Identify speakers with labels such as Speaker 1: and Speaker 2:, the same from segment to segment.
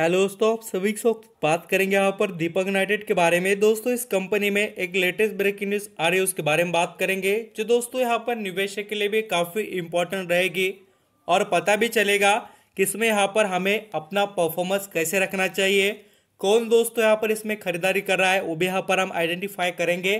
Speaker 1: hello दोस्तों आप सभी से बात करेंगे यहाँ पर दीपक यूनाइटेड के बारे में दोस्तों इस कंपनी में एक लेटेस्ट ब्रेकिंग न्यूज आ रही है उसके बारे में बात करेंगे जो दोस्तों यहाँ पर निवेशक के लिए भी काफ़ी इम्पोर्टेंट रहेगी और पता भी चलेगा कि इसमें यहाँ पर हमें अपना परफॉर्मेंस कैसे रखना चाहिए कौन दोस्तों यहाँ पर इसमें खरीदारी कर रहा है वो भी यहाँ पर हम आइडेंटिफाई करेंगे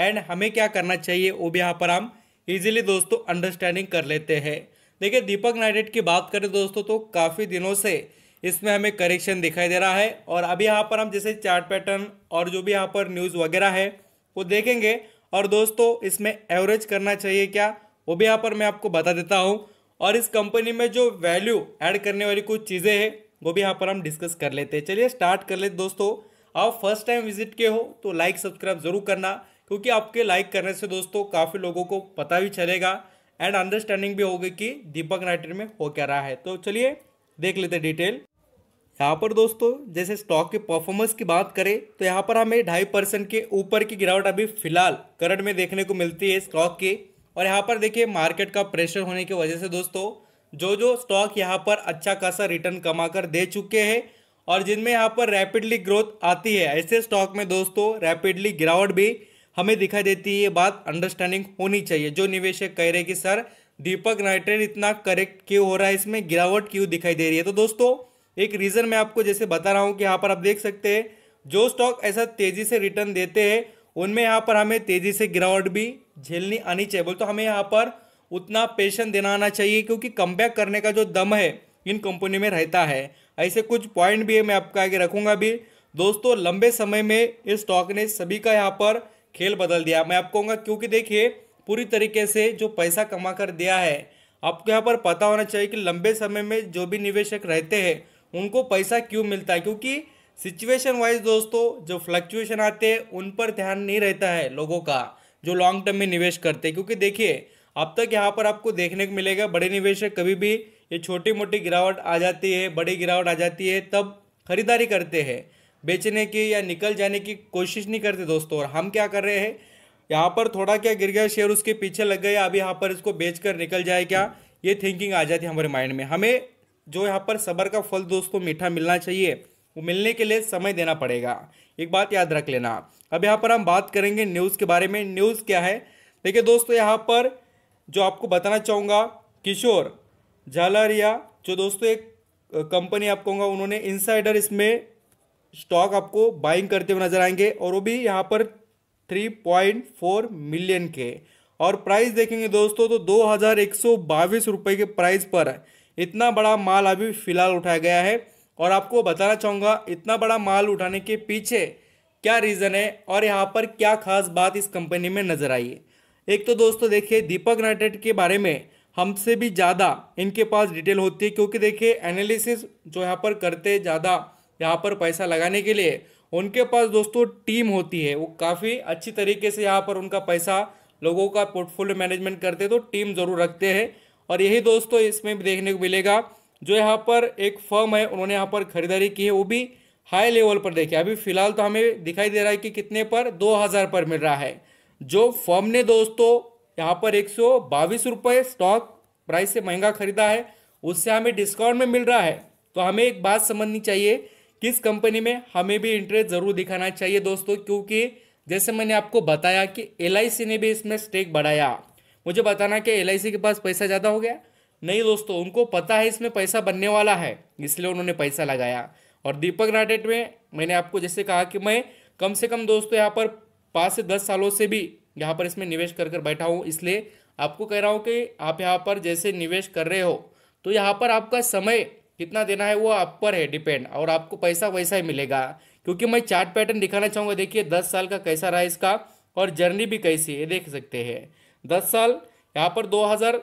Speaker 1: एंड हमें क्या करना चाहिए वो भी यहाँ पर हम ईजिली दोस्तों अंडरस्टैंडिंग कर लेते हैं देखिए दीपक यूनाइटेड की बात करें दोस्तों तो काफ़ी दिनों से इसमें हमें करेक्शन दिखाई दे रहा है और अभी यहाँ पर हम जैसे चार्ट पैटर्न और जो भी यहाँ पर न्यूज़ वगैरह है वो देखेंगे और दोस्तों इसमें एवरेज करना चाहिए क्या वो भी यहाँ पर मैं आपको बता देता हूँ और इस कंपनी में जो वैल्यू ऐड करने वाली कुछ चीज़ें हैं वो भी यहाँ पर हम डिस्कस कर लेते हैं चलिए स्टार्ट कर लेते दोस्तों आप फर्स्ट टाइम विजिट के हो तो लाइक सब्सक्राइब ज़रूर करना क्योंकि आपके लाइक करने से दोस्तों काफ़ी लोगों को पता भी चलेगा एंड अंडरस्टैंडिंग भी होगी कि दीपक नाइटर में हो क्या रहा है तो चलिए देख लेते डिटेल यहाँ पर दोस्तों जैसे स्टॉक के परफॉर्मेंस की बात करें तो यहाँ पर हमें ढाई परसेंट के ऊपर की गिरावट अभी फिलहाल करंट में देखने को मिलती है स्टॉक की और यहाँ पर देखिए मार्केट का प्रेशर होने की वजह से दोस्तों जो जो स्टॉक यहाँ पर अच्छा खासा रिटर्न कमा कर दे चुके हैं और जिनमें यहाँ पर रैपिडली ग्रोथ आती है ऐसे स्टॉक में दोस्तों रैपिडली गिरावट भी हमें दिखाई देती है ये बात अंडरस्टैंडिंग होनी चाहिए जो निवेशक कह रहे कि सर दीपक नाइट्रेट इतना करेक्ट क्यों हो रहा है इसमें गिरावट क्यों दिखाई दे रही है तो दोस्तों एक रीज़न मैं आपको जैसे बता रहा हूं कि यहाँ पर आप देख सकते हैं जो स्टॉक ऐसा तेज़ी से रिटर्न देते हैं उनमें यहाँ पर हमें तेज़ी से गिरावट भी झेलनी आनी चाहिए बोल तो हमें यहाँ पर उतना पेशन देना आना चाहिए क्योंकि कम करने का जो दम है इन कंपनी में रहता है ऐसे कुछ पॉइंट भी है मैं आपका आगे रखूंगा भी दोस्तों लंबे समय में इस स्टॉक ने सभी का यहाँ पर खेल बदल दिया मैं आपको कहूँगा क्योंकि देखिए पूरी तरीके से जो पैसा कमा कर दिया है आपको यहाँ पर पता होना चाहिए कि लंबे समय में जो भी निवेशक रहते हैं उनको पैसा क्यों मिलता है क्योंकि सिचुएशन वाइज दोस्तों जो फ्लक्चुएशन आते हैं उन पर ध्यान नहीं रहता है लोगों का जो लॉन्ग टर्म में निवेश करते हैं क्योंकि देखिए अब तक यहाँ पर आपको देखने को मिलेगा बड़े निवेशक कभी भी ये छोटी मोटी गिरावट आ जाती है बड़ी गिरावट आ जाती है तब खरीदारी करते हैं बेचने की या निकल जाने की कोशिश नहीं करते दोस्तों और हम क्या कर रहे हैं यहाँ पर थोड़ा क्या गिर गया शेयर उसके पीछे लग गया अभी यहाँ पर इसको बेच कर निकल जाए क्या ये थिंकिंग आ जाती है हमारे माइंड में हमें जो यहाँ पर सबर का फल दोस्तों मीठा मिलना चाहिए वो मिलने के लिए समय देना पड़ेगा एक बात याद रख लेना अब यहाँ पर हम बात करेंगे न्यूज़ के बारे में न्यूज़ क्या है देखिए दोस्तों यहाँ पर जो आपको बताना चाहूँगा किशोर झालरिया जो दोस्तों एक कंपनी आप कहूँगा उन्होंने इनसाइडर इसमें स्टॉक आपको बाइंग करते हुए नजर आएंगे और वो भी यहाँ पर 3.4 मिलियन के और प्राइस देखेंगे दोस्तों तो दो हज़ार एक सौ बाईस रुपये के प्राइस पर है इतना बड़ा माल अभी फ़िलहाल उठाया गया है और आपको बताना चाहूँगा इतना बड़ा माल उठाने के पीछे क्या रीज़न है और यहाँ पर क्या खास बात इस कंपनी में नज़र आई है एक तो दोस्तों देखिए दीपक नाइटेड के बारे में हमसे भी ज़्यादा इनके पास डिटेल होती है क्योंकि देखिए एनालिसिस जो यहाँ पर करते ज़्यादा यहाँ पर पैसा लगाने के लिए उनके पास दोस्तों टीम होती है वो काफ़ी अच्छी तरीके से यहाँ पर उनका पैसा लोगों का पोर्टफोलियो मैनेजमेंट करते हैं तो टीम ज़रूर रखते हैं और यही दोस्तों इसमें भी देखने को मिलेगा जो यहाँ पर एक फर्म है उन्होंने यहाँ पर खरीदारी की है वो भी हाई लेवल पर देखे अभी फिलहाल तो हमें दिखाई दे रहा है कि कितने पर दो हज़ार पर मिल रहा है जो फर्म ने दोस्तों यहाँ पर एक सौ रुपये स्टॉक प्राइस से महंगा खरीदा है उससे हमें डिस्काउंट में मिल रहा है तो हमें एक बात समझनी चाहिए किस कंपनी में हमें भी इंटरेस्ट ज़रूर दिखाना चाहिए दोस्तों क्योंकि जैसे मैंने आपको बताया कि एल ने भी इसमें स्टेक बढ़ाया मुझे बताना कि एल के पास पैसा ज़्यादा हो गया नहीं दोस्तों उनको पता है इसमें पैसा बनने वाला है इसलिए उन्होंने पैसा लगाया और दीपक नाटेट में मैंने आपको जैसे कहा कि मैं कम से कम दोस्तों यहाँ पर पाँच से दस सालों से भी यहाँ पर इसमें निवेश कर कर बैठा हूँ इसलिए आपको कह रहा हूँ कि आप यहाँ पर जैसे निवेश कर रहे हो तो यहाँ पर आपका समय कितना देना है वो आप पर है डिपेंड और आपको पैसा वैसा ही मिलेगा क्योंकि मैं चार्ट पैटर्न दिखाना चाहूँगा देखिए दस साल का कैसा रहा इसका और जर्नी भी कैसी है देख सकते हैं दस साल यहाँ पर दो हज़ार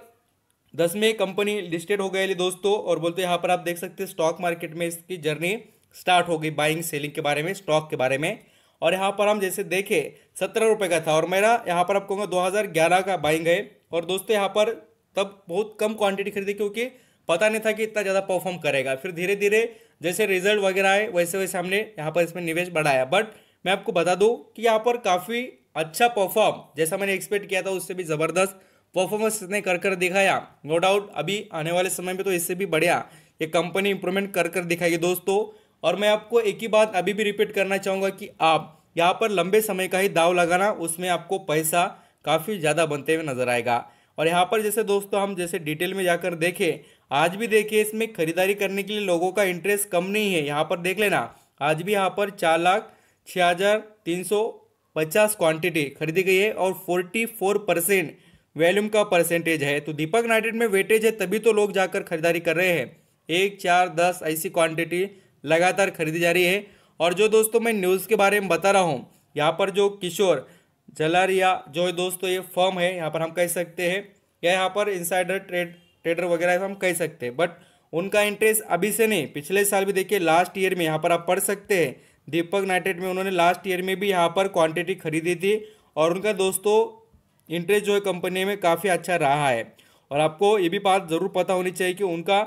Speaker 1: दस में कंपनी लिस्टेड हो गई दोस्तों और बोलते यहाँ पर आप देख सकते हैं स्टॉक मार्केट में इसकी जर्नी स्टार्ट हो गई बाइंग सेलिंग के बारे में स्टॉक के बारे में और यहाँ पर हम जैसे देखे सत्रह रुपये का था और मेरा यहाँ पर आप कहूँगा दो हज़ार ग्यारह का बाइंग है और दोस्तों यहाँ पर तब बहुत कम क्वांटिटी खरीदी क्योंकि पता नहीं था कि इतना ज़्यादा परफॉर्म करेगा फिर धीरे धीरे जैसे रिजल्ट वगैरह आए वैसे वैसे हमने यहाँ पर इसमें निवेश बढ़ाया बट मैं आपको बता दूँ कि यहाँ पर काफ़ी अच्छा परफॉर्म जैसा मैंने एक्सपेक्ट किया था उससे भी ज़बरदस्त परफॉर्मेंस इसने कर कर दिखाया नो डाउट अभी आने वाले समय में तो इससे भी बढ़िया ये कंपनी इंप्रूवमेंट कर कर दिखाएगी दोस्तों और मैं आपको एक ही बात अभी भी रिपीट करना चाहूँगा कि आप यहाँ पर लंबे समय का ही दाव लगाना उसमें आपको पैसा काफ़ी ज़्यादा बनते हुए नजर आएगा और यहाँ पर जैसे दोस्तों हम जैसे डिटेल में जाकर देखें आज भी देखिए इसमें खरीदारी करने के लिए लोगों का इंटरेस्ट कम नहीं है यहाँ पर देख लेना आज भी यहाँ पर चार लाख छः हज़ार तीन सौ पचास क्वान्टिटी खरीदी गई है और फोर्टी फोर परसेंट वैल्यूम का परसेंटेज है तो दीपक नाइटेड में वेटेज है तभी तो लोग जाकर खरीदारी कर रहे हैं एक चार दस ऐसी क्वांटिटी लगातार खरीदी जा रही है और जो दोस्तों मैं न्यूज़ के बारे में बता रहा हूँ यहाँ पर जो किशोर जलारिया जो दोस्तों ये फर्म है यहाँ पर हम कह सकते हैं या यहाँ पर इंसाइडर ट्रेड ट्रेडर वगैरह हम कह सकते हैं बट उनका इंटरेस्ट अभी से नहीं पिछले साल भी देखिए लास्ट ईयर में यहाँ पर आप पढ़ सकते हैं दीपक नाइटेड में उन्होंने लास्ट ईयर में भी यहाँ पर क्वांटिटी खरीदी थी और उनका दोस्तों इंटरेस्ट जो है कंपनी में काफ़ी अच्छा रहा है और आपको ये भी बात ज़रूर पता होनी चाहिए कि उनका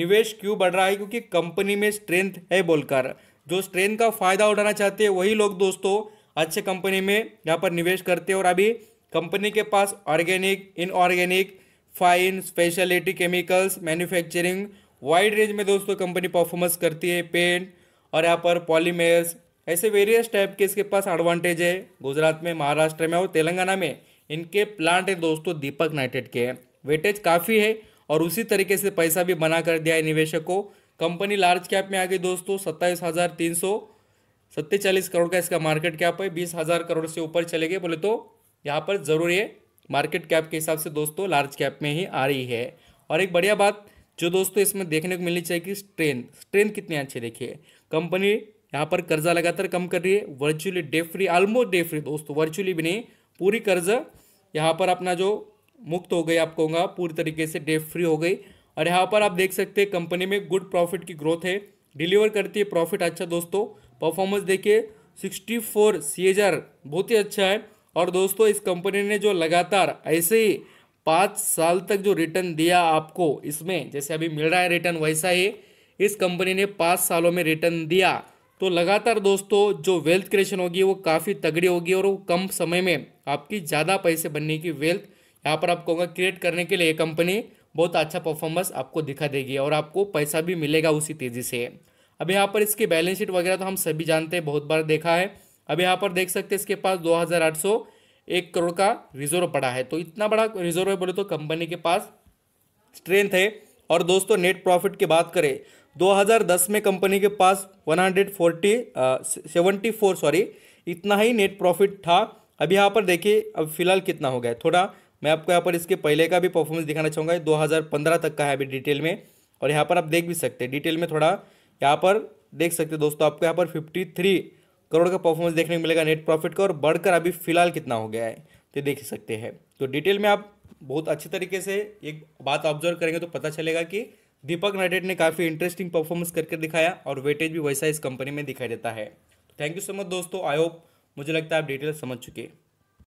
Speaker 1: निवेश क्यों बढ़ रहा है क्योंकि कंपनी में स्ट्रेंथ है बोलकर जो स्ट्रेंथ का फ़ायदा उठाना चाहते हैं वही लोग दोस्तों अच्छे कंपनी में यहाँ पर निवेश करते हैं और अभी कंपनी के पास organic inorganic fine speciality chemicals manufacturing wide range में दोस्तों कंपनी परफॉर्मेंस करती है पेंट और यहाँ पर पॉलीमेयर्स ऐसे वेरियस टाइप के इसके पास एडवांटेज है गुजरात में महाराष्ट्र में और तेलंगाना में इनके प्लांट है दोस्तों दीपक नाइटेड के वेटेज काफ़ी है और उसी तरीके से पैसा भी बना कर दिया है निवेशक को कंपनी लार्ज कैप में आ गई दोस्तों सत्ताईस हज़ार तीन सौ सत्तेचालीस करोड़ का इसका मार्केट कैप है बीस हज़ार करोड़ से ऊपर चले गए बोले तो यहाँ पर जरूरी है मार्केट कैप के हिसाब से दोस्तों लार्ज कैप में ही आ रही है और एक बढ़िया बात जो दोस्तों इसमें देखने को मिलनी चाहिए कि स्ट्रेंथ स्ट्रेंथ कितनी अच्छी देखिए कंपनी यहाँ पर कर्जा लगातार कम कर रही है virtually debt free almost debt free दोस्तों वर्चुअली भी नहीं पूरी कर्जा यहाँ पर अपना जो मुक्त हो गई आप कहूँगा पूरी तरीके से डे फ्री हो गई और यहाँ पर आप देख सकते हैं कंपनी में गुड प्रॉफिट की ग्रोथ है डिलीवर करती है प्रॉफिट अच्छा दोस्तों परफॉर्मेंस देखिए सिक्सटी फोर बहुत ही अच्छा है और दोस्तों इस कंपनी ने जो लगातार ऐसे ही पाँच साल तक जो रिटर्न दिया आपको इसमें जैसे अभी मिल रहा है रिटर्न वैसा ही इस कंपनी ने पाँच सालों में रिटर्न दिया तो लगातार दोस्तों जो वेल्थ क्रिएशन होगी वो काफ़ी तगड़ी होगी और वो कम समय में आपकी ज़्यादा पैसे बनने की वेल्थ यहाँ पर आप कहूँगा क्रिएट करने के लिए कंपनी बहुत अच्छा परफॉर्मेंस आपको दिखा देगी और आपको पैसा भी मिलेगा उसी तेज़ी से अब यहाँ पर इसकी बैलेंस शीट वगैरह तो हम सभी जानते हैं बहुत बार देखा है अब यहाँ पर देख सकते हैं इसके पास दो हज़ार आठ सौ एक करोड़ का रिजर्व पड़ा है तो इतना बड़ा रिजर्व है बोले तो कंपनी के पास स्ट्रेंथ है और दोस्तों नेट प्रॉफिट की बात करें 2010 में कंपनी के पास 140 74 सॉरी इतना ही नेट प्रॉफिट था अब यहाँ पर देखिए अब फिलहाल कितना हो गया थोड़ा मैं आपको यहाँ पर इसके पहले का भी परफॉर्मेंस दिखाना चाहूँगा पंद्रह तक का है अभी डिटेल में और यहाँ पर आप देख भी सकते हैं डिटेल में थोड़ा यहाँ पर देख सकते दोस्तों आपको यहाँ पर फिफ्टी करोड़ का परफॉर्मेंस देखने को मिलेगा नेट प्रॉफिट का और बढ़कर अभी फिलहाल कितना हो गया है तो देख सकते हैं तो डिटेल में आप बहुत अच्छे तरीके से एक बात ऑब्जर्व करेंगे तो पता चलेगा कि दीपक नाइटेड ने काफ़ी इंटरेस्टिंग परफॉर्मेंस करके दिखाया और वेटेज भी वैसा इस कंपनी में दिखाई देता है थैंक यू सो मच दोस्तों आई होप मुझे लगता है आप डिटेल समझ चुके